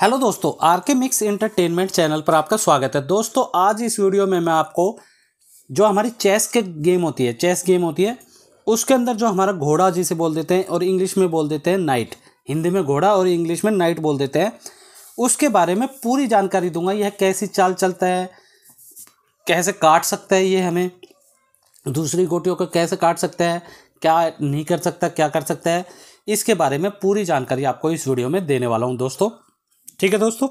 hello दोस्तों are के mix entertainment channel पर आपका स्वागत है दोस्तों आज इस वीडियो में मैं आपको जो हमारी चेस के गेम होती है चेस गेम होती है उसके अंदर जो हमारा घोड़ा जिसे बोल देते हैं और इंग्लिश में बोल देते हैं नाइट हिंदी में घोड़ा और इंग्लिश में नाइट बोल देते हैं उसके बारे में पूरी जानकारी दूंगा यह कैसी चाल चलता है कैसे काट सकता है ये हमें दूसरी गोटियों को कैसे काट सकता है क्या नहीं कर सकता क्या कर सकता है इसके बारे में पूरी जानकारी आपको इस वीडियो में देने वाला हूँ दोस्तों ठीक है दोस्तों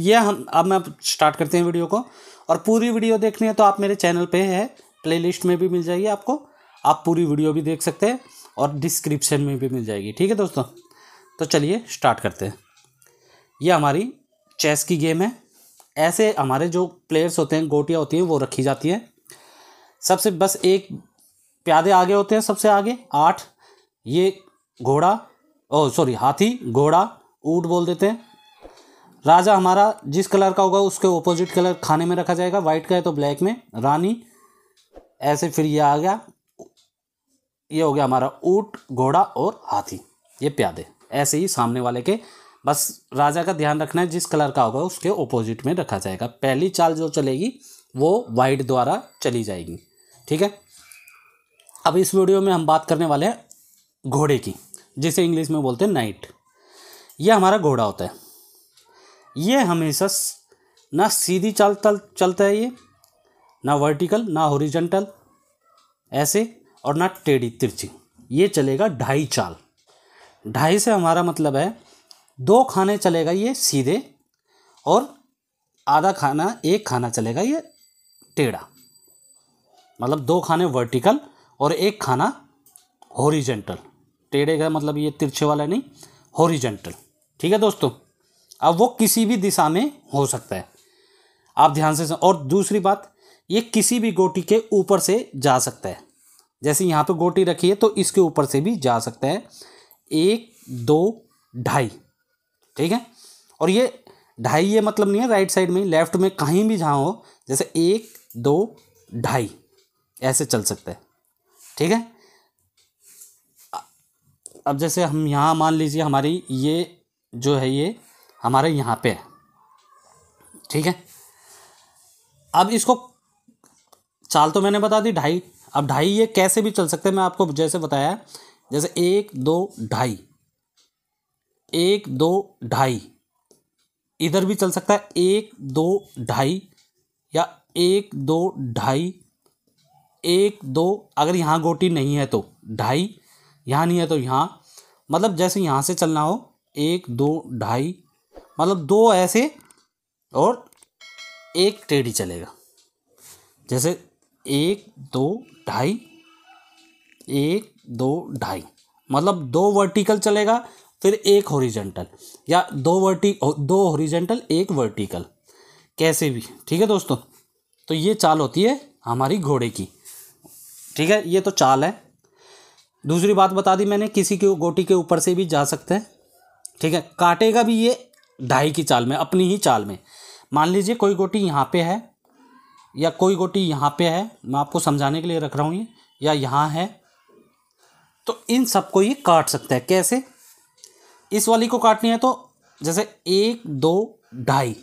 ये हम अब मैं स्टार्ट करते हैं वीडियो को और पूरी वीडियो देखनी है तो आप मेरे चैनल पे है प्लेलिस्ट में भी मिल जाएगी आपको आप पूरी वीडियो भी देख सकते हैं और डिस्क्रिप्शन में भी मिल जाएगी ठीक है दोस्तों तो चलिए स्टार्ट करते हैं ये हमारी चेस की गेम है ऐसे हमारे जो प्लेयर्स होते हैं गोटियाँ होती हैं वो रखी जाती हैं सबसे बस एक प्यादे आगे होते हैं सबसे आगे आठ ये घोड़ा ओ सॉरी हाथी घोड़ा ऊट बोल देते हैं राजा हमारा जिस कलर का होगा उसके ऑपोजिट कलर खाने में रखा जाएगा वाइट का है तो ब्लैक में रानी ऐसे फिर ये आ गया ये हो गया हमारा ऊट घोड़ा और हाथी ये प्यादे ऐसे ही सामने वाले के बस राजा का ध्यान रखना है जिस कलर का होगा उसके ऑपोजिट में रखा जाएगा पहली चाल जो चलेगी वो वाइट द्वारा चली जाएगी ठीक है अब इस वीडियो में हम बात करने वाले हैं घोड़े की जिसे इंग्लिश में बोलते हैं नाइट यह हमारा घोड़ा होता है ये हमेशा ना सीधी चाल तल चलता है ये ना वर्टिकल ना हॉरिजेंटल ऐसे और ना टेढ़ी तिरछी ये चलेगा ढाई चाल ढाई से हमारा मतलब है दो खाने चलेगा ये सीधे और आधा खाना एक खाना चलेगा ये टेढ़ा मतलब दो खाने वर्टिकल और एक खाना हॉरिजेंटल टेढ़े का मतलब ये तिरछे वाला नहीं हॉरिजेंटल ठीक है दोस्तों अब वो किसी भी दिशा में हो सकता है आप ध्यान से और दूसरी बात ये किसी भी गोटी के ऊपर से जा सकता है जैसे यहाँ पे गोटी रखी है तो इसके ऊपर से भी जा सकता है एक दो ढाई ठीक है और ये ढाई ये मतलब नहीं है राइट साइड में लेफ्ट में कहीं भी जहाँ हो जैसे एक दो ढाई ऐसे चल सकता है ठीक है अब जैसे हम यहाँ मान लीजिए हमारी ये जो है ये हमारे यहाँ पे है ठीक है अब इसको चाल तो मैंने बता दी ढाई अब ढाई ये कैसे भी चल सकते हैं मैं आपको जैसे बताया जैसे एक दो ढाई एक दो ढाई इधर भी चल सकता है एक दो ढाई या एक दो ढाई एक दो अगर यहाँ गोटी नहीं है तो ढाई यहाँ नहीं है तो यहाँ मतलब जैसे यहाँ से चलना हो एक दो ढाई मतलब दो ऐसे और एक टेढ़ी चलेगा जैसे एक दो ढाई एक दो ढाई मतलब दो वर्टिकल चलेगा फिर एक हॉरिजेंटल या दो वर्टी दो हॉरिजेंटल एक वर्टिकल कैसे भी ठीक है दोस्तों तो ये चाल होती है हमारी घोड़े की ठीक है ये तो चाल है दूसरी बात बता दी मैंने किसी के गोटी के ऊपर से भी जा सकते हैं ठीक है काटेगा भी ये ढाई की चाल में अपनी ही चाल में मान लीजिए कोई गोटी यहाँ पे है या कोई गोटी यहाँ पे है मैं आपको समझाने के लिए रख रहा हूँ ये या यहाँ है तो इन सबको ये काट सकता है कैसे इस वाली को काटनी है तो जैसे एक दो ढाई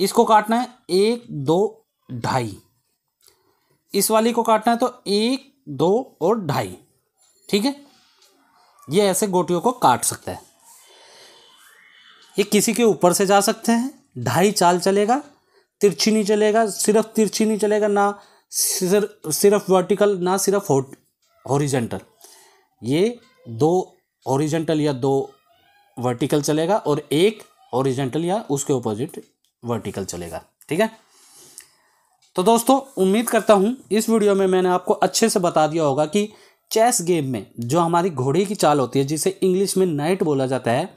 इसको काटना है एक दो ढाई इस वाली को काटना है तो एक दो और ढाई ठीक है ये ऐसे गोटियों को काट सकता है ये किसी के ऊपर से जा सकते हैं ढाई चाल चलेगा तिरछी नहीं चलेगा सिर्फ तिरछी नहीं चलेगा ना सिर्फ वर्टिकल ना सिर्फ हॉरिजेंटल ये दो ओरिजेंटल या दो वर्टिकल चलेगा और एक ओरिजेंटल या उसके ऑपोजिट वर्टिकल चलेगा ठीक है तो दोस्तों उम्मीद करता हूँ इस वीडियो में मैंने आपको अच्छे से बता दिया होगा कि चेस गेम में जो हमारी घोड़े की चाल होती है जिसे इंग्लिश में नाइट बोला जाता है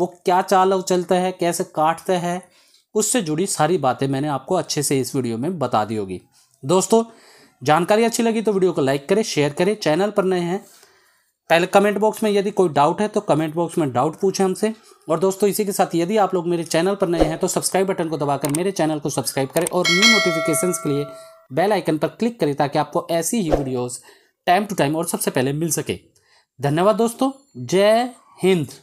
वो क्या चाल चलता है कैसे काटता है उससे जुड़ी सारी बातें मैंने आपको अच्छे से इस वीडियो में बता दी होगी दोस्तों जानकारी अच्छी लगी तो वीडियो को लाइक करें शेयर करें चैनल पर नए हैं पहले कमेंट बॉक्स में यदि कोई डाउट है तो कमेंट बॉक्स में डाउट पूछें हमसे और दोस्तों इसी के साथ यदि आप लोग मेरे चैनल पर नए हैं तो सब्सक्राइब बटन को दबाकर मेरे चैनल को सब्सक्राइब करें और न्यू नोटिफिकेशंस के लिए बेल आइकन पर क्लिक करें ताकि आपको ऐसी ही वीडियोस टाइम टू टाइम और सबसे पहले मिल सके धन्यवाद दोस्तों जय हिंद